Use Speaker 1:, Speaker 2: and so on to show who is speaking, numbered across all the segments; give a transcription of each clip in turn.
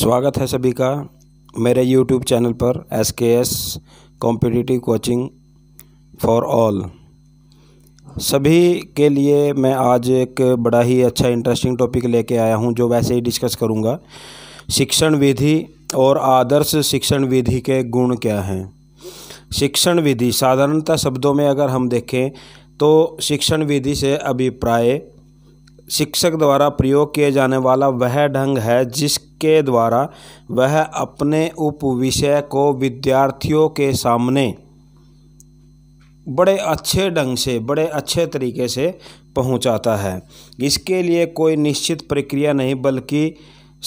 Speaker 1: स्वागत है सभी का मेरे यूट्यूब चैनल पर S K S competitive coaching for all सभी के लिए मैं आज एक बड़ा ही अच्छा इंटरेस्टिंग टॉपिक लेके आया हूं जो वैसे ही डिस्कस करूंगा शिक्षण विधि और आदर्श शिक्षण विधि के गुण क्या हैं शिक्षण विधि साधारणतः शब्दों में अगर हम देखें तो शिक्षण विधि से अभिप्राय शिक्षक द्वारा प्रयोग किए जाने वाला वह ढंग है जिस के द्वारा वह अपने उप विषय को विद्यार्थियों के सामने बड़े अच्छे ढंग से बड़े अच्छे तरीके से पहुंचाता है इसके लिए कोई निश्चित प्रक्रिया नहीं बल्कि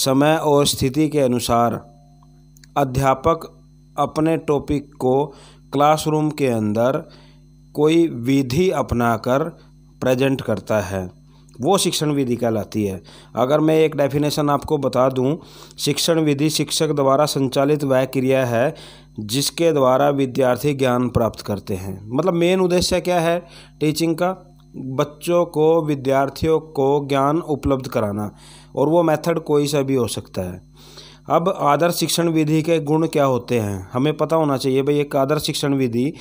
Speaker 1: समय और स्थिति के अनुसार अध्यापक अपने टॉपिक को क्लासरूम के अंदर कोई विधि अपनाकर प्रेजेंट करता है वो शिक्षण विधि कहलाती है अगर मैं एक डेफिनेशन आपको बता दूं शिक्षण विधि शिक्षक द्वारा संचालित वह क्रिया है जिसके द्वारा विद्यार्थी ज्ञान प्राप्त करते हैं मतलब मेन उद्देश्य क्या है टीचिंग का बच्चों को विद्यार्थियों को ज्ञान उपलब्ध कराना और वो मेथड कोई सा भी हो सकता है अब आदर्श शिक्षण विधि के गुण क्या होते हैं हमें पता होना चाहिए भाई एक आदर्श शिक्षण विधि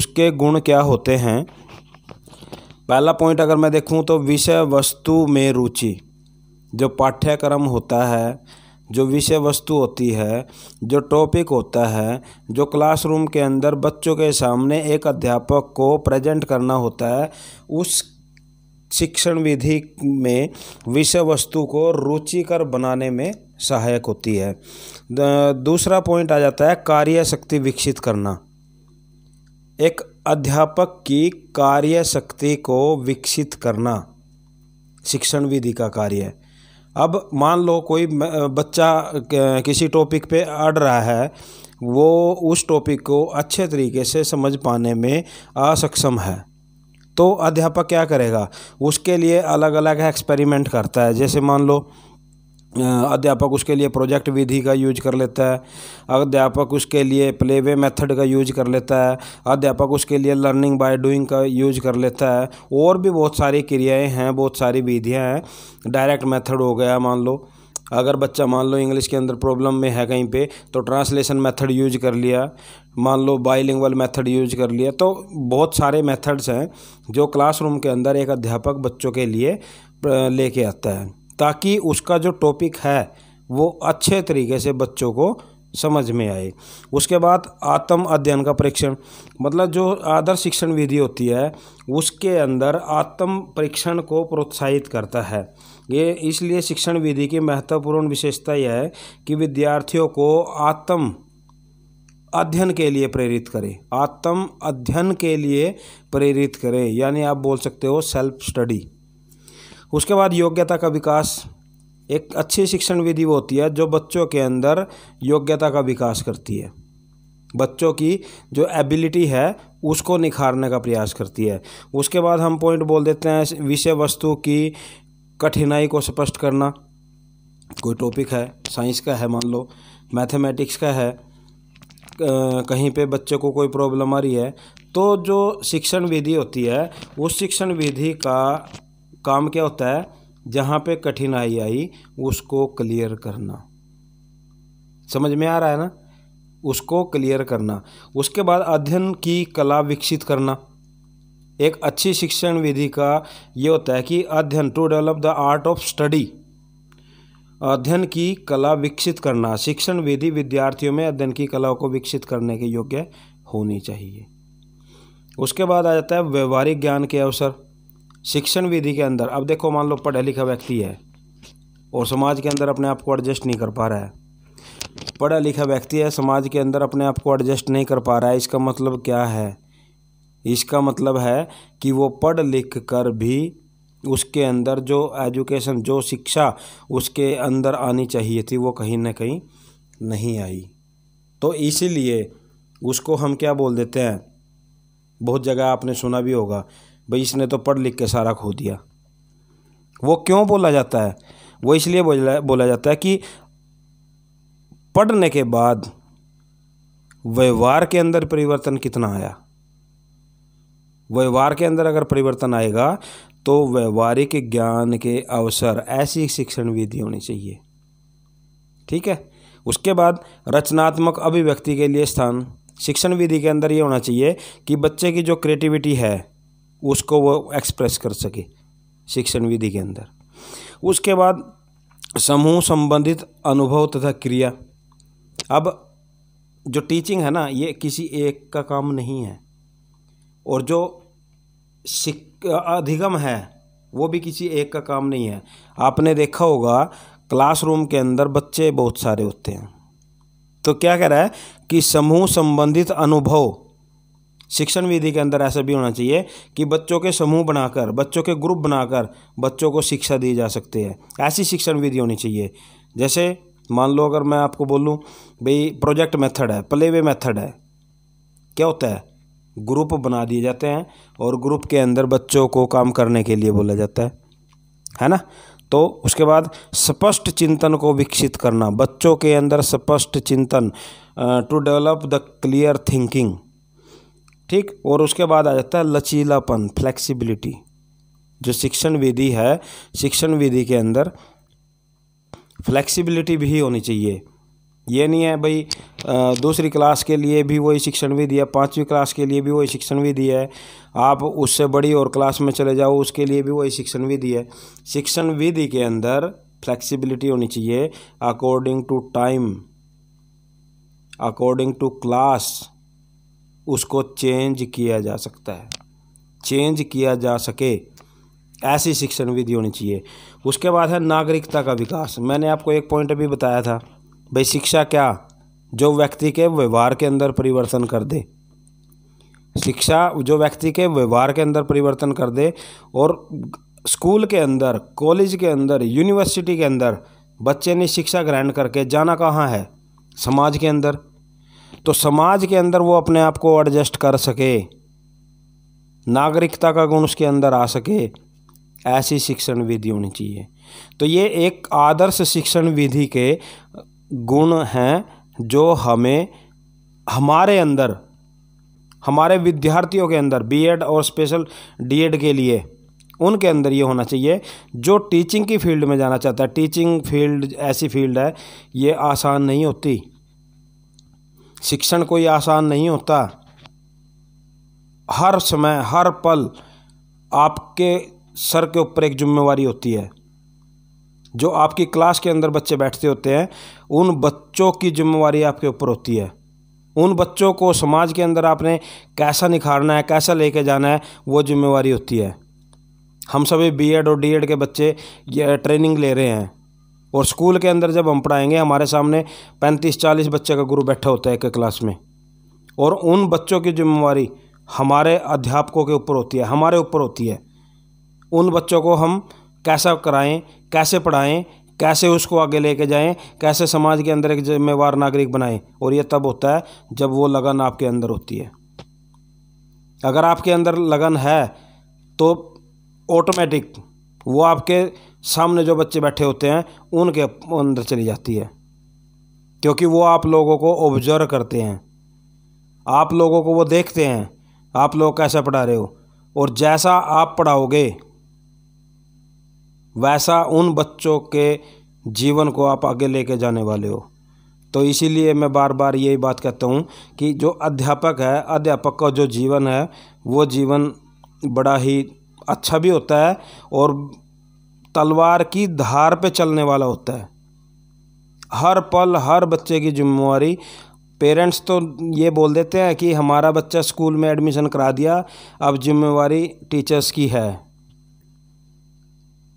Speaker 1: उसके गुण क्या होते हैं पहला पॉइंट अगर मैं देखूं तो विषय वस्तु में रुचि जो पाठ्यक्रम होता है जो विषय वस्तु होती है जो टॉपिक होता है जो क्लासरूम के अंदर बच्चों के सामने एक अध्यापक को प्रेजेंट करना होता है उस शिक्षण विधि में विषय वस्तु को रुचिकर बनाने में सहायक होती है दूसरा पॉइंट आ जाता है कार्य शक्ति विकसित करना एक अध्यापक की कार्य शक्ति को विकसित करना शिक्षण विधि का कार्य है अब मान लो कोई बच्चा किसी टॉपिक पे अड़ रहा है वो उस टॉपिक को अच्छे तरीके से समझ पाने में असक्षम है तो अध्यापक क्या करेगा उसके लिए अलग अलग एक्सपेरिमेंट करता है जैसे मान लो अध्यापक उसके लिए प्रोजेक्ट विधि का यूज कर लेता है अध्यापक उसके लिए प्लेवे मेथड का यूज कर लेता है अध्यापक उसके लिए लर्निंग बाय डूइंग का यूज कर लेता है और भी बहुत सारी क्रियाएं हैं बहुत सारी विधियां हैं डायरेक्ट मेथड हो गया मान लो अगर बच्चा मान लो इंग्लिश के अंदर प्रॉब्लम में है कहीं पे तो ट्रांसलेशन मेथड यूज कर लिया मान लो बाइलिंगुअल मेथड यूज कर लिया तो बहुत सारे मेथड्स हैं जो क्लासरूम के अंदर एक अध्यापक बच्चों के लिए लेके आता है ताकि उसका जो टॉपिक है वो अच्छे तरीके से बच्चों को समझ में आए उसके बाद आत्म अध्ययन का परीक्षण मतलब जो आदर्श शिक्षण विधि होती है उसके अंदर आत्म परीक्षण को प्रोत्साहित करता है ये इसलिए शिक्षण विधि की महत्वपूर्ण विशेषता यह है कि विद्यार्थियों को आत्म अध्ययन के लिए प्रेरित करें आत्म अध्ययन के लिए प्रेरित करें यानी आप बोल सकते हो सेल्फ स्टडी उसके बाद योग्यता का विकास एक अच्छी शिक्षण विधि वो होती है जो बच्चों के अंदर योग्यता का विकास करती है बच्चों की जो एबिलिटी है उसको निखारने का प्रयास करती है उसके बाद हम पॉइंट बोल देते हैं विषय वस्तु की कठिनाई को स्पष्ट करना कोई टॉपिक है साइंस का है मान लो मैथमेटिक्स का है कहीं पे बच्चे को कोई प्रॉब्लम आ रही है तो जो शिक्षण विधि होती है उस शिक्षण विधि का काम क्या होता है जहाँ पे कठिनाई आई उसको क्लियर करना समझ में आ रहा है ना उसको क्लियर करना उसके बाद अध्ययन की कला विकसित करना एक अच्छी शिक्षण विधि का ये होता है कि अध्ययन to develop the art of study अध्ययन की कला विकसित करना शिक्षण विधि विद्यार्थियों में अध्ययन की कला को विकसित करने के योग्य होनी चाहिए उसके बाद आ जाता है व्यवहारिक ज्ञान के अवसर शिक्षण विधि के अंदर अब देखो मान लो पढ़ा लिखा व्यक्ति है और समाज के अंदर अपने आप को एडजस्ट नहीं कर पा रहा है पढ़ा लिखा व्यक्ति है समाज के अंदर अपने आप को एडजस्ट नहीं कर पा रहा है इसका मतलब क्या है इसका मतलब है कि वो पढ़ लिख कर भी उसके अंदर जो एजुकेशन जो शिक्षा उसके अंदर आनी चाहिए थी वो कहीं ना कहीं नहीं आई तो इसीलिए उसको हम क्या बोल देते हैं बहुत जगह आपने सुना भी होगा भाई इसने तो पढ़ लिख के सारा खो दिया वो क्यों बोला जाता है वो इसलिए बोला बोला जाता है कि पढ़ने के बाद व्यवहार के अंदर परिवर्तन कितना आया व्यवहार के अंदर अगर परिवर्तन आएगा तो व्यवहारिक ज्ञान के अवसर ऐसी शिक्षण विधि होनी चाहिए ठीक है उसके बाद रचनात्मक अभिव्यक्ति के लिए स्थान शिक्षण विधि के अंदर ये होना चाहिए कि बच्चे की जो क्रिएटिविटी है उसको वो एक्सप्रेस कर सके शिक्षण विधि के अंदर उसके बाद समूह संबंधित अनुभव तथा क्रिया अब जो टीचिंग है ना ये किसी एक का काम नहीं है और जो अधिगम है वो भी किसी एक का काम नहीं है आपने देखा होगा क्लासरूम के अंदर बच्चे बहुत सारे होते हैं तो क्या कह रहा है कि समूह संबंधित अनुभव शिक्षण विधि के अंदर ऐसा भी होना चाहिए कि बच्चों के समूह बनाकर बच्चों के ग्रुप बनाकर बच्चों को शिक्षा दी जा सकती है ऐसी शिक्षण विधि होनी चाहिए जैसे मान लो अगर मैं आपको बोलूँ भाई प्रोजेक्ट मेथड है प्ले वे मेथड है क्या होता है ग्रुप बना दिए जाते हैं और ग्रुप के अंदर बच्चों को काम करने के लिए बोला जाता है है ना तो उसके बाद स्पष्ट चिंतन को विकसित करना बच्चों के अंदर स्पष्ट चिंतन to develop the clear thinking ठीक और उसके बाद आ जाता है लचीलापन फ्लेक्सिबिलिटी जो शिक्षण विधि है शिक्षण विधि के अंदर फ्लेक्सिबिलिटी भी होनी चाहिए ये नहीं है भाई दूसरी क्लास के लिए भी वही शिक्षण विधि है पांचवी क्लास के लिए भी वही शिक्षण विधि है आप उससे बड़ी और क्लास में चले जाओ उसके लिए भी वही शिक्षण विधि है शिक्षण विधि के अंदर फ्लेक्सिबिलिटी होनी चाहिए according to time according to class उसको चेंज किया जा सकता है चेंज किया जा सके ऐसी शिक्षण विधि होनी चाहिए उसके बाद है नागरिकता का विकास मैंने आपको एक पॉइंट भी बताया था भाई शिक्षा क्या जो व्यक्ति के व्यवहार के अंदर परिवर्तन कर दे शिक्षा जो व्यक्ति के व्यवहार के अंदर परिवर्तन कर दे और स्कूल के अंदर कॉलेज के अंदर यूनिवर्सिटी के अंदर बच्चे ने शिक्षा ग्रहण करके जाना कहाँ है समाज के अंदर तो समाज के अंदर वो अपने आप को एडजस्ट कर सके नागरिकता का गुण उसके अंदर आ सके ऐसी शिक्षण विधि होनी चाहिए तो ये एक आदर्श शिक्षण विधि के गुण हैं जो हमें हमारे अंदर हमारे विद्यार्थियों के अंदर बीएड और स्पेशल डीएड के लिए उनके अंदर ये होना चाहिए जो टीचिंग की फील्ड में जाना चाहता है टीचिंग फील्ड ऐसी फील्ड है ये आसान नहीं होती शिक्षण कोई आसान नहीं होता हर समय हर पल आपके सर के ऊपर एक जिम्मेवारी होती है जो आपकी क्लास के अंदर बच्चे बैठते होते हैं उन बच्चों की जिम्मेवारी आपके ऊपर होती है उन बच्चों को समाज के अंदर आपने कैसा निखारना है कैसा लेके जाना है वो जिम्मेवारी होती है हम सभी बीएड और डीएड के बच्चे ये ट्रेनिंग ले रहे हैं और स्कूल के अंदर जब हम पढ़ाएंगे हमारे सामने पैंतीस चालीस बच्चे का गुरु बैठा होता है एक क्लास में और उन बच्चों की जिम्मेवारी हमारे अध्यापकों के ऊपर होती है हमारे ऊपर होती है उन बच्चों को हम कैसा कराएं कैसे पढ़ाएं कैसे उसको आगे लेके जाएं कैसे समाज के अंदर एक जिम्मेवार नागरिक बनाएं और ये तब होता है जब वो लगन आपके अंदर होती है अगर आपके अंदर लगन है तो ऑटोमेटिक वो आपके सामने जो बच्चे बैठे होते हैं उनके अंदर चली जाती है क्योंकि वो आप लोगों को ऑब्जर्व करते हैं आप लोगों को वो देखते हैं आप लोग कैसे पढ़ा रहे हो और जैसा आप पढ़ाओगे वैसा उन बच्चों के जीवन को आप आगे लेके जाने वाले हो तो इसीलिए मैं बार बार यही बात कहता हूँ कि जो अध्यापक है अध्यापक का जो जीवन है वो जीवन बड़ा ही अच्छा भी होता है और तलवार की धार पे चलने वाला होता है हर पल हर बच्चे की जिम्मेवारी पेरेंट्स तो ये बोल देते हैं कि हमारा बच्चा स्कूल में एडमिशन करा दिया अब जिम्मेवारी टीचर्स की है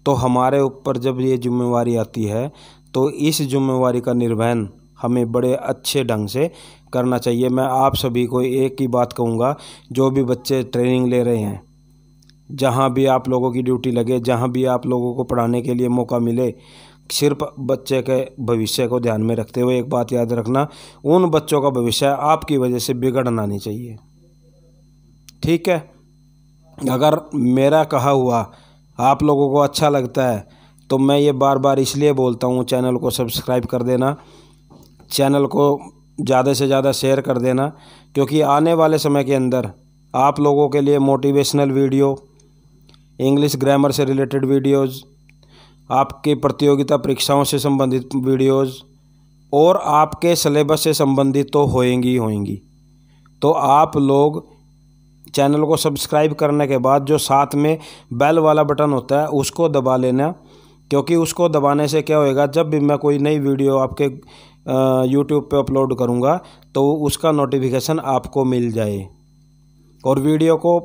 Speaker 1: तो हमारे ऊपर जब ये जिम्मेवारी आती है तो इस जिम्मेवारी का निर्वहन हमें बड़े अच्छे ढंग से करना चाहिए मैं आप सभी को एक ही बात कहूँगा जो भी बच्चे ट्रेनिंग ले रहे हैं जहाँ भी आप लोगों की ड्यूटी लगे जहाँ भी आप लोगों को पढ़ाने के लिए मौका मिले सिर्फ बच्चे के भविष्य को ध्यान में रखते हुए एक बात याद रखना उन बच्चों का भविष्य आपकी वजह से बिगड़ना नहीं चाहिए ठीक है अगर मेरा कहा हुआ आप लोगों को अच्छा लगता है तो मैं ये बार बार इसलिए बोलता हूँ चैनल को सब्सक्राइब कर देना चैनल को ज़्यादा से ज़्यादा शेयर कर देना क्योंकि आने वाले समय के अंदर आप लोगों के लिए मोटिवेशनल वीडियो इंग्लिश ग्रामर से रिलेटेड वीडियोज़ आपके प्रतियोगिता परीक्षाओं से संबंधित वीडियोज़ और आपके सिलेबस से संबंधित तो होएंगी होएंगी तो आप लोग चैनल को सब्सक्राइब करने के बाद जो साथ में बेल वाला बटन होता है उसको दबा लेना क्योंकि उसको दबाने से क्या होएगा जब भी मैं कोई नई वीडियो आपके यूट्यूब पे अपलोड करूँगा तो उसका नोटिफिकेशन आपको मिल जाए और वीडियो को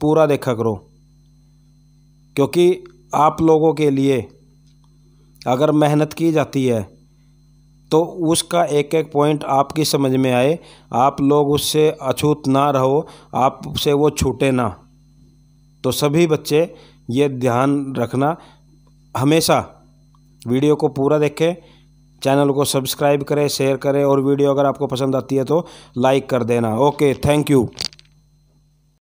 Speaker 1: पूरा देखा करो क्योंकि आप लोगों के लिए अगर मेहनत की जाती है तो उसका एक एक पॉइंट आपकी समझ में आए आप लोग उससे अछूत ना रहो आपसे वो छूटे ना तो सभी बच्चे ये ध्यान रखना हमेशा वीडियो को पूरा देखें चैनल को सब्सक्राइब करें शेयर करें और वीडियो अगर आपको पसंद आती है तो लाइक कर देना ओके थैंक यू